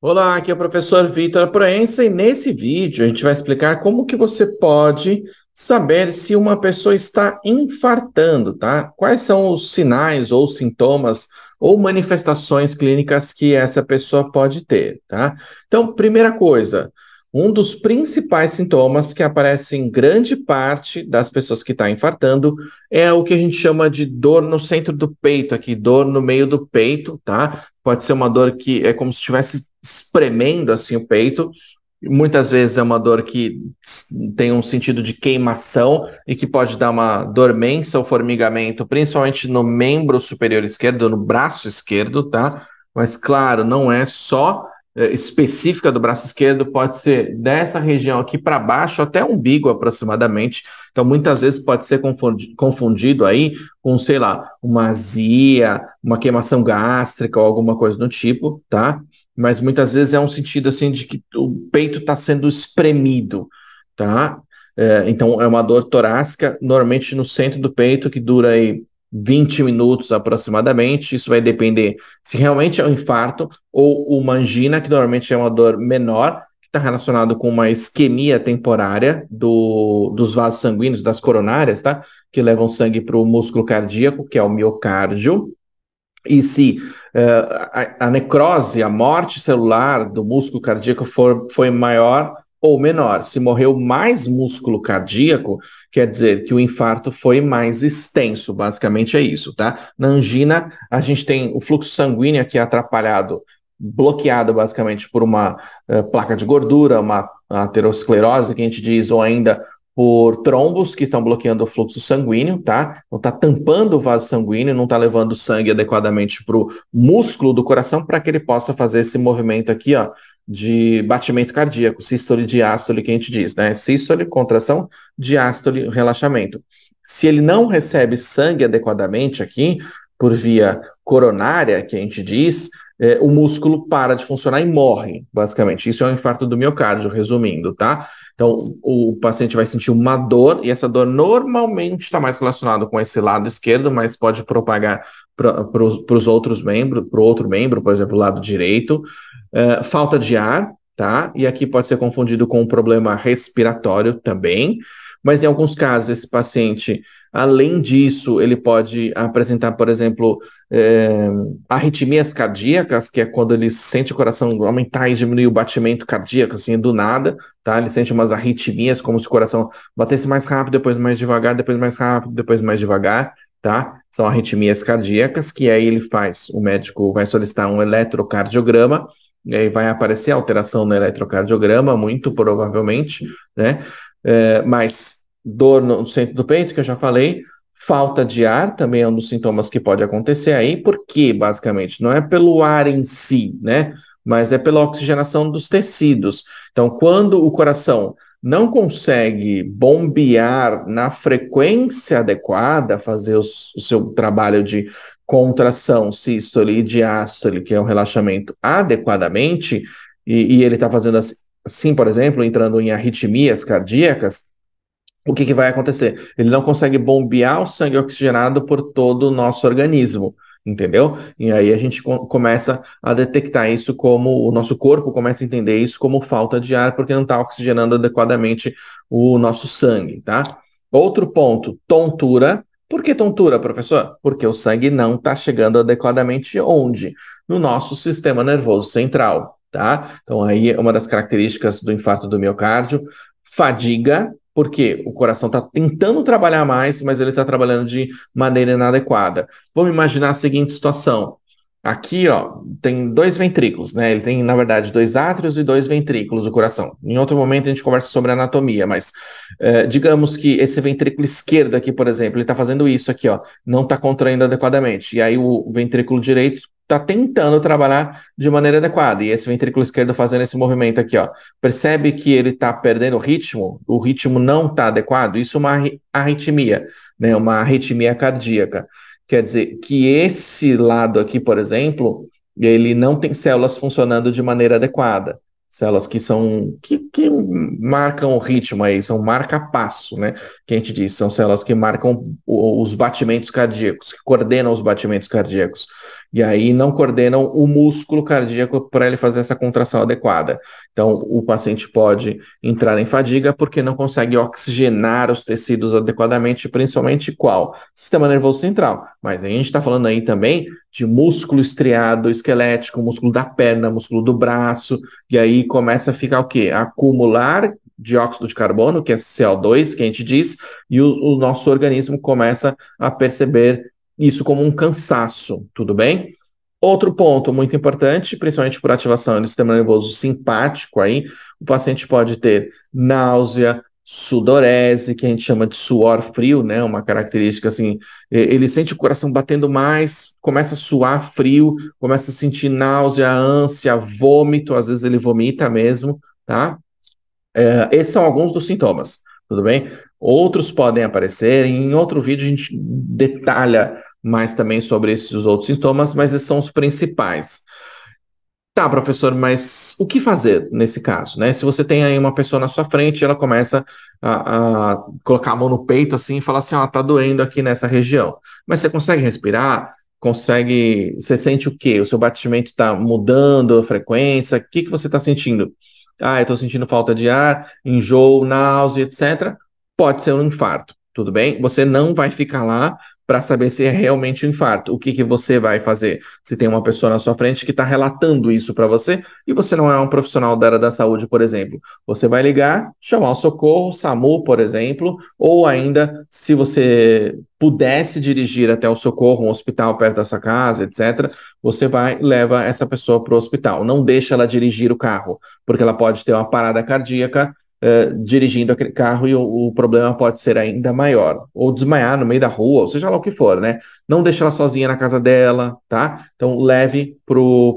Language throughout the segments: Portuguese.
Olá, aqui é o professor Vitor Proença e nesse vídeo a gente vai explicar como que você pode saber se uma pessoa está infartando, tá? Quais são os sinais ou sintomas ou manifestações clínicas que essa pessoa pode ter, tá? Então, primeira coisa, um dos principais sintomas que aparece em grande parte das pessoas que estão tá infartando é o que a gente chama de dor no centro do peito, aqui, dor no meio do peito, tá? pode ser uma dor que é como se estivesse espremendo assim o peito. Muitas vezes é uma dor que tem um sentido de queimação e que pode dar uma dormência ou formigamento, principalmente no membro superior esquerdo, no braço esquerdo, tá? Mas claro, não é só eh, específica do braço esquerdo pode ser dessa região aqui para baixo até o umbigo aproximadamente. Então, muitas vezes pode ser confundido aí com, sei lá, uma azia, uma queimação gástrica ou alguma coisa do tipo, tá? Mas muitas vezes é um sentido assim de que o peito está sendo espremido, tá? É, então, é uma dor torácica, normalmente no centro do peito, que dura aí 20 minutos aproximadamente. Isso vai depender se realmente é um infarto ou uma angina, que normalmente é uma dor menor, que está relacionado com uma isquemia temporária do, dos vasos sanguíneos, das coronárias, tá? Que levam sangue para o músculo cardíaco, que é o miocárdio. E se uh, a, a necrose, a morte celular do músculo cardíaco for, foi maior ou menor. Se morreu mais músculo cardíaco, quer dizer que o infarto foi mais extenso, basicamente é isso, tá? Na angina, a gente tem o fluxo sanguíneo aqui atrapalhado, bloqueado basicamente por uma uh, placa de gordura, uma aterosclerose que a gente diz, ou ainda por trombos que estão bloqueando o fluxo sanguíneo, tá? Não está tampando o vaso sanguíneo, não está levando sangue adequadamente para o músculo do coração para que ele possa fazer esse movimento aqui, ó, de batimento cardíaco, sístole, diástole, que a gente diz, né? Sístole, contração, diástole, relaxamento. Se ele não recebe sangue adequadamente aqui, por via coronária, que a gente diz, é, o músculo para de funcionar e morre, basicamente. Isso é um infarto do miocárdio, resumindo, tá? Então, o paciente vai sentir uma dor, e essa dor normalmente está mais relacionada com esse lado esquerdo, mas pode propagar para os outros membros, para o outro membro, por exemplo, o lado direito. É, falta de ar, tá? E aqui pode ser confundido com um problema respiratório também, mas em alguns casos esse paciente, além disso, ele pode apresentar, por exemplo, é, arritmias cardíacas, que é quando ele sente o coração aumentar e diminuir o batimento cardíaco, assim, do nada, tá? Ele sente umas arritmias, como se o coração batesse mais rápido, depois mais devagar, depois mais rápido, depois mais devagar, tá? São arritmias cardíacas, que aí ele faz, o médico vai solicitar um eletrocardiograma, e aí vai aparecer alteração no eletrocardiograma, muito provavelmente, né? É, mas dor no centro do peito, que eu já falei, falta de ar também é um dos sintomas que pode acontecer aí, porque basicamente não é pelo ar em si, né? Mas é pela oxigenação dos tecidos. Então, quando o coração não consegue bombear na frequência adequada, fazer os, o seu trabalho de contração, sístole e diástole, que é o relaxamento, adequadamente, e, e ele está fazendo assim, assim, por exemplo, entrando em arritmias cardíacas, o que, que vai acontecer? Ele não consegue bombear o sangue oxigenado por todo o nosso organismo entendeu? E aí a gente começa a detectar isso como o nosso corpo começa a entender isso como falta de ar porque não está oxigenando adequadamente o nosso sangue, tá? Outro ponto, tontura. Por que tontura, professor? Porque o sangue não está chegando adequadamente onde? No nosso sistema nervoso central, tá? Então aí é uma das características do infarto do miocárdio, fadiga, porque o coração está tentando trabalhar mais, mas ele está trabalhando de maneira inadequada. Vamos imaginar a seguinte situação. Aqui, ó, tem dois ventrículos, né? Ele tem, na verdade, dois átrios e dois ventrículos do coração. Em outro momento a gente conversa sobre anatomia, mas eh, digamos que esse ventrículo esquerdo aqui, por exemplo, ele está fazendo isso aqui, ó, não está contraindo adequadamente. E aí o ventrículo direito está tentando trabalhar de maneira adequada. E esse ventrículo esquerdo fazendo esse movimento aqui, ó. Percebe que ele está perdendo o ritmo, o ritmo não está adequado. Isso é uma arritmia, né? Uma arritmia cardíaca. Quer dizer que esse lado aqui, por exemplo, ele não tem células funcionando de maneira adequada. Células que são que, que marcam o ritmo aí, são marca-passo, né? Que a gente diz, são células que marcam os batimentos cardíacos, que coordenam os batimentos cardíacos. E aí não coordenam o músculo cardíaco para ele fazer essa contração adequada. Então, o paciente pode entrar em fadiga porque não consegue oxigenar os tecidos adequadamente, principalmente qual? Sistema nervoso central. Mas a gente está falando aí também de músculo estriado, esquelético, músculo da perna, músculo do braço, e aí começa a ficar o quê? Acumular dióxido de carbono, que é CO2, que a gente diz, e o, o nosso organismo começa a perceber isso como um cansaço, tudo bem? Outro ponto muito importante, principalmente por ativação do sistema nervoso simpático aí, o paciente pode ter náusea, sudorese, que a gente chama de suor frio, né? Uma característica assim, ele sente o coração batendo mais, começa a suar frio, começa a sentir náusea, ânsia, vômito, às vezes ele vomita mesmo, tá? É, esses são alguns dos sintomas, tudo bem? Outros podem aparecer, em outro vídeo a gente detalha mais também sobre esses outros sintomas, mas esses são os principais. Tá, professor, mas o que fazer nesse caso, né? Se você tem aí uma pessoa na sua frente, ela começa a, a colocar a mão no peito assim e falar assim, ó, oh, tá doendo aqui nessa região. Mas você consegue respirar? Consegue? Você sente o quê? O seu batimento está mudando a frequência? O que, que você está sentindo? Ah, eu estou sentindo falta de ar, enjoo, náusea, etc. Pode ser um infarto tudo bem? Você não vai ficar lá para saber se é realmente um infarto. O que, que você vai fazer? Se tem uma pessoa na sua frente que está relatando isso para você e você não é um profissional da área da saúde, por exemplo, você vai ligar, chamar o socorro, SAMU, por exemplo, ou ainda, se você pudesse dirigir até o socorro, um hospital perto da sua casa, etc., você vai leva essa pessoa para o hospital. Não deixa ela dirigir o carro, porque ela pode ter uma parada cardíaca uh, dirigindo aquele carro e o, o, problema pode ser ainda maior. Ou desmaiar no meio da rua, ou seja lá o que for, né? Não deixe ela sozinha na casa dela, tá? Então leve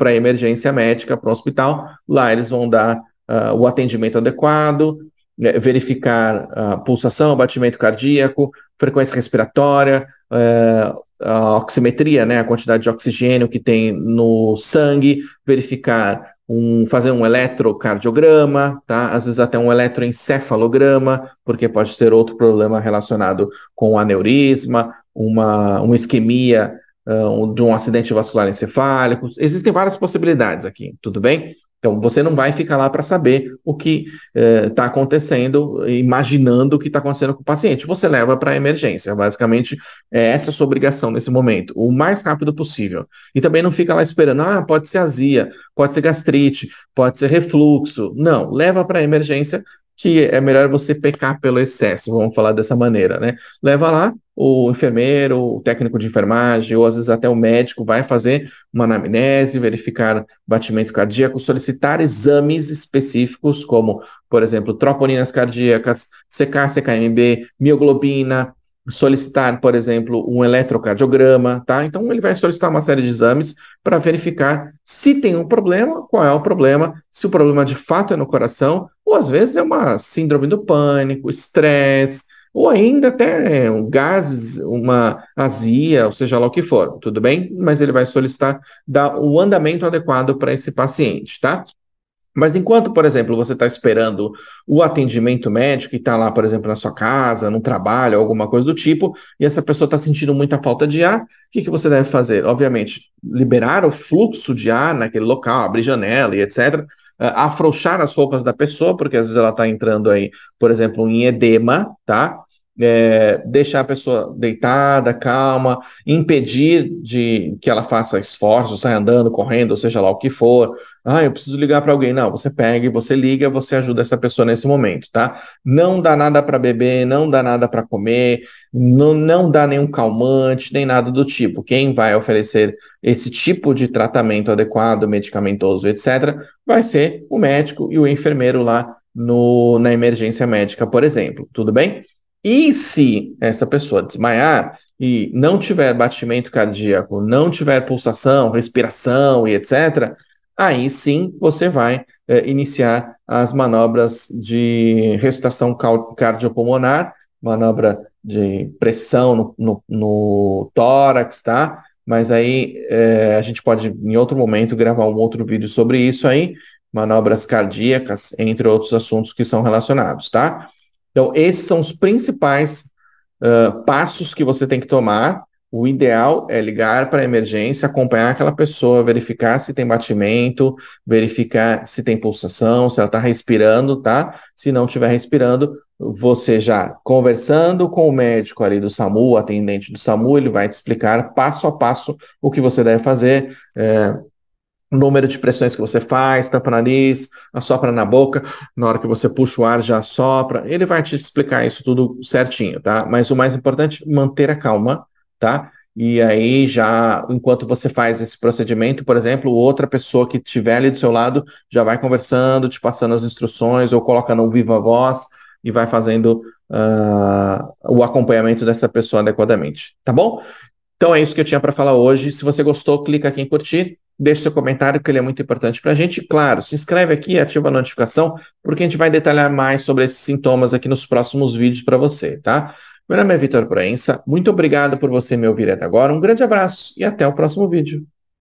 para emergência médica, para o hospital. Lá eles vão dar uh, o atendimento adequado, né? verificar a pulsação, batimento cardíaco, frequência respiratória, eh, a oximetria, né, a quantidade de oxigênio que tem no sangue, verificar um, fazer um eletrocardiograma, tá? às vezes até um eletroencefalograma, porque pode ser outro problema relacionado com aneurisma, uma, uma isquemia uh, de um acidente vascular encefálico. Existem várias possibilidades aqui, tudo bem? Então, você não vai ficar lá para saber o que está eh, tá acontecendo, imaginando o que está acontecendo com o paciente. Você leva para a emergência. Basicamente, é essa a sua obrigação nesse momento, o mais rápido possível. E também não fica lá esperando, ah, pode ser azia, pode ser gastrite, pode ser refluxo. Não, leva para a emergência, que é melhor você pecar pelo excesso, vamos falar dessa maneira, né? Leva lá, o enfermeiro, o técnico de enfermagem, ou às vezes até o médico vai fazer uma anamnese, verificar batimento cardíaco, solicitar exames específicos, como, por exemplo, troponinas cardíacas, CK, CKMB, mioglobina, solicitar, por exemplo, um eletrocardiograma, tá? Então ele vai solicitar uma série de exames para verificar se tem um problema, qual é o problema, se o problema de fato é no coração, ou às vezes é uma síndrome do pânico, estresse, ou ainda até é, um gases, uma azia, ou seja lá o que for, tudo bem? Mas ele vai solicitar dar o andamento adequado para esse paciente, tá? Mas enquanto, por exemplo, você está esperando o atendimento médico e está lá, por exemplo, na sua casa, no trabalho, alguma coisa do tipo, e essa pessoa está sentindo muita falta de ar, o que, que você deve fazer? Obviamente, liberar o fluxo de ar naquele local, abrir janela e etc. Ah, afrouxar as roupas da pessoa, porque às vezes ela está entrando aí, por exemplo, em edema, tá? é, deixar a pessoa deitada, calma, impedir de que ela faça esforço, saia andando, correndo, ou seja lá o que for. Ah, eu preciso ligar para alguém. Não, você pega, você liga, você ajuda essa pessoa nesse momento, tá? Não dá nada para beber, não dá nada para comer, não, não dá nenhum calmante, nem nada do tipo. Quem vai oferecer esse tipo de tratamento adequado, medicamentoso, etc., vai ser o médico e o enfermeiro lá no, na emergência médica, por exemplo. Tudo bem? E se essa pessoa desmaiar e não tiver batimento cardíaco, não tiver pulsação, respiração e etc., aí sim você vai é, iniciar as manobras de ressuscitação cardiopulmonar, manobra de pressão no, no, no tórax, tá? Mas aí é, a gente pode, em outro momento, gravar um outro vídeo sobre isso aí, manobras cardíacas, entre outros assuntos que são relacionados, tá? Então, esses são os principais uh, passos que você tem que tomar. O ideal é ligar para a emergência, acompanhar aquela pessoa, verificar se tem batimento, verificar se tem pulsação, se ela está respirando, tá? Se não estiver respirando, você já conversando com o médico ali do SAMU, atendente do SAMU, ele vai te explicar passo a passo o que você deve fazer. É, número de pressões que você faz, tampa o nariz, assopra na boca, na hora que você puxa o ar já assopra. Ele vai te explicar isso tudo certinho, tá? Mas o mais importante, manter a calma, tá? E aí já, enquanto você faz esse procedimento, por exemplo, outra pessoa que estiver ali do seu lado já vai conversando, te passando as instruções ou coloca no viva voz e vai fazendo uh, o acompanhamento dessa pessoa adequadamente, tá bom? Então é isso que eu tinha para falar hoje. Se você gostou, clica aqui em curtir deixe seu comentário, que ele é muito importante para a gente. Claro, se inscreve aqui e ativa a notificação, porque a gente vai detalhar mais sobre esses sintomas aqui nos próximos vídeos para você, tá? Meu nome é Vitor Proença, muito obrigado por você me ouvir até agora, um grande abraço e até o próximo vídeo.